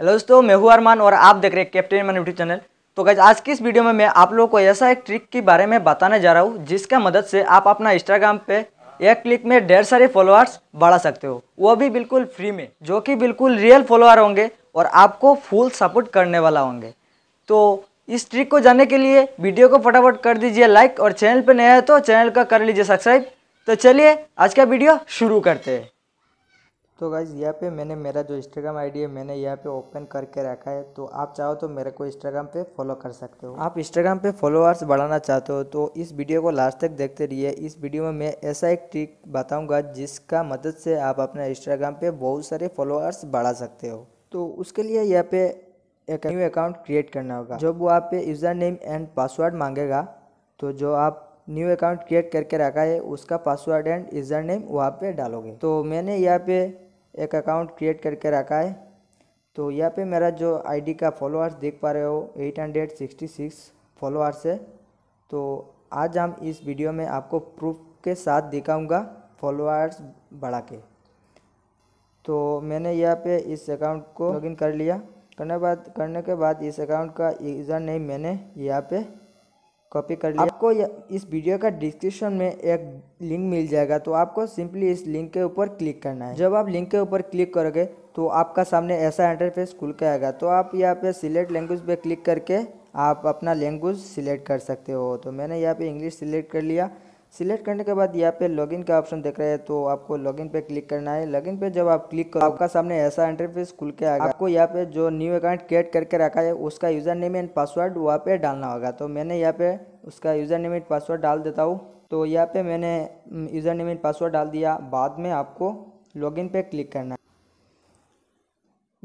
hello दोस्तों मैं हूँ अरमान और आप देख रहे हैं कैप्टन मन यूट्यूब चैनल तो गज आज की इस वीडियो में मैं आप लोगों को ऐसा एक ट्रिक के बारे में बताने जा रहा हूँ जिसका मदद से आप अपना इंस्टाग्राम पे एक क्लिक में ढेर सारे फॉलोअर्स बढ़ा सकते हो वो भी बिल्कुल फ्री में जो कि बिल्कुल रियल फॉलोअर होंगे और आपको फुल सपोर्ट करने वाला होंगे तो इस ट्रिक को जानने के लिए वीडियो को फटाफट कर दीजिए लाइक और चैनल पर नया है तो चैनल का कर लीजिए सब्सक्राइब तो चलिए आज का वीडियो शुरू करते हैं तो गाइज़ यहाँ पे मैंने मेरा जो इंस्टाग्राम आईडी है मैंने यहाँ पे ओपन करके रखा है तो आप चाहो तो मेरे को इंस्टाग्राम पे फॉलो कर सकते हो आप इंस्टाग्राम पे फॉलोअर्स बढ़ाना चाहते हो तो इस वीडियो को लास्ट तक देखते रहिए इस वीडियो में मैं ऐसा एक ट्रिक बताऊँगा जिसका मदद से आप अपना इंस्टाग्राम पर बहुत सारे फॉलोअर्स बढ़ा सकते हो तो उसके लिए यहाँ पे एक न्यू अकाउंट क्रिएट करना होगा जब वो आप पे यूज़र नेम एंड पासवर्ड मांगेगा तो जो आप न्यू अकाउंट क्रिएट करके रखा है उसका पासवर्ड एंड यूज़र नेम वहाँ पे डालोगे तो मैंने यहाँ पे एक अकाउंट क्रिएट करके रखा है तो यहाँ पे मेरा जो आईडी का फॉलोअर्स देख पा रहे हो 866 फॉलोअर्स है तो आज हम इस वीडियो में आपको प्रूफ के साथ दिखाऊंगा फॉलोअर्स बढ़ा के तो मैंने यहाँ पे इस अकाउंट को लॉगिन कर लिया करने बाद करने के बाद इस अकाउंट का यूज़र नेम मैंने यहाँ पे कॉपी कर लिया आपको इस वीडियो का डिस्क्रिप्शन में एक लिंक मिल जाएगा तो आपको सिंपली इस लिंक के ऊपर क्लिक करना है जब आप लिंक के ऊपर क्लिक करोगे तो आपका सामने ऐसा इंटरफेस खुल के आएगा तो आप यहाँ पे सिलेक्ट लैंग्वेज पे क्लिक करके आप अपना लैंग्वेज सिलेक्ट कर सकते हो तो मैंने यहाँ पे इंग्लिश सिलेक्ट कर लिया सिलेक्ट करने के बाद यहाँ पे लॉगिन का ऑप्शन देख रहे हैं तो आपको लॉगिन पे क्लिक करना है लॉगिन पे जब आप क्लिक करो आपका सामने ऐसा इंटरफेस खुल के आएगा आपको यहाँ पे जो न्यू अकाउंट क्रिएट करके रखा है उसका यूज़र नेम एंड पासवर्ड वहाँ पे डालना होगा तो मैंने यहाँ पे उसका यूज़र नेम एंड पासवर्ड डाल देता हूँ तो यहाँ पे मैंने यूज़र नेम एंड पासवर्ड डाल दिया बाद में आपको लॉगिन पे क्लिक करना है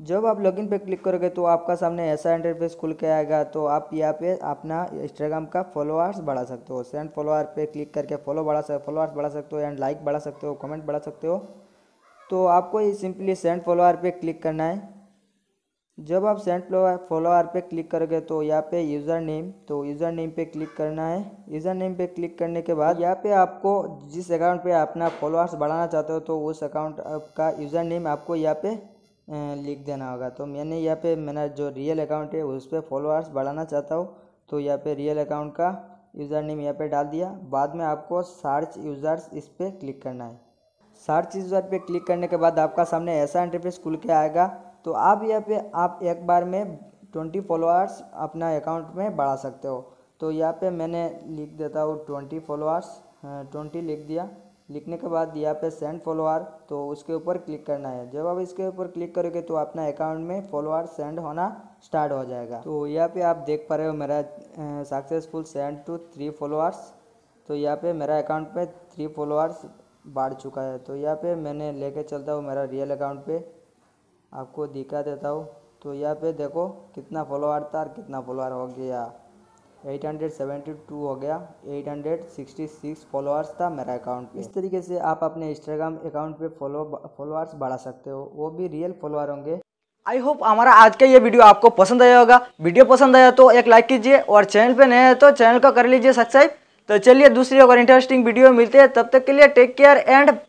जब आप लॉगिन पे क्लिक करोगे तो आपका सामने ऐसा इंटरफेस खुल के आएगा तो आप यहाँ पे अपना इंस्टाग्राम का फॉलोअर्स बढ़ा सकते हो सेंड फॉलोअर पे क्लिक करके फॉलो बढ़ा सकते फॉलोअर्स बढ़ा सकते हो एंड लाइक बढ़ा सकते हो कमेंट बढ़ा सकते हो तो आपको ये सिंपली सेंड फॉलोअर पे क्लिक करना है जब आप सेंड फॉलोअर पे क्लिक करोगे तो यहाँ पे यूज़र नेम तो यूज़र नेम पे क्लिक करना है यूज़र नेम पे क्लिक करने के बाद यहाँ पे आपको जिस अकाउंट पे अपना फॉलोअर्स बढ़ाना चाहते हो तो उस अकाउंट का यूज़र नेम आपको यहाँ पे लिख देना होगा तो मैंने यहाँ पे मेरा जो रियल अकाउंट है उस पर फॉलोअर्स बढ़ाना चाहता हूँ तो यहाँ पे रियल अकाउंट का यूज़र नेम यहाँ पे डाल दिया बाद में आपको सर्च यूज़र्स इस पर क्लिक करना है सर्च यूज़र पे क्लिक करने के बाद आपका सामने ऐसा इंटरफेस खुल के आएगा तो आप यहाँ पे आप एक बार में ट्वेंटी फॉलोअर्स अपना अकाउंट में बढ़ा सकते हो तो यहाँ पर मैंने लिख देता हूँ ट्वेंटी फॉलोअर्स ट्वेंटी लिख दिया लिखने के बाद यहाँ पे सेंड फॉलोअर तो उसके ऊपर क्लिक करना है जब आप इसके ऊपर क्लिक करोगे तो अपना अकाउंट में फॉलोअर सेंड होना स्टार्ट हो जाएगा तो यहाँ पे आप देख पा रहे हो मेरा successful send two three followers तो यहाँ पे मेरा अकाउंट पे थ्री फॉलोअर्स बढ़ चुका है तो यहाँ पे मैंने लेके चलता हूँ मेरा रियल अकाउंट पे आपको दिखा देता हूँ तो यहाँ पे देखो कितना फॉलोअर था और कितना फॉलोअर हो गया 872 हो गया 866 फॉलोअर्स था मेरा अकाउंट इस तरीके से आप अपने इंस्टाग्राम अकाउंट पे फॉलो फॉलोअर्स बढ़ा सकते हो वो भी रियल फॉलोअर होंगे आई होप हमारा आज का ये वीडियो आपको पसंद आया होगा वीडियो पसंद आया तो एक लाइक कीजिए और चैनल पे नए हैं तो चैनल को कर लीजिए सब्सक्राइब तो चलिए दूसरी अगर इंटरेस्टिंग वीडियो मिलते हैं तब तक के लिए टेक केयर एंड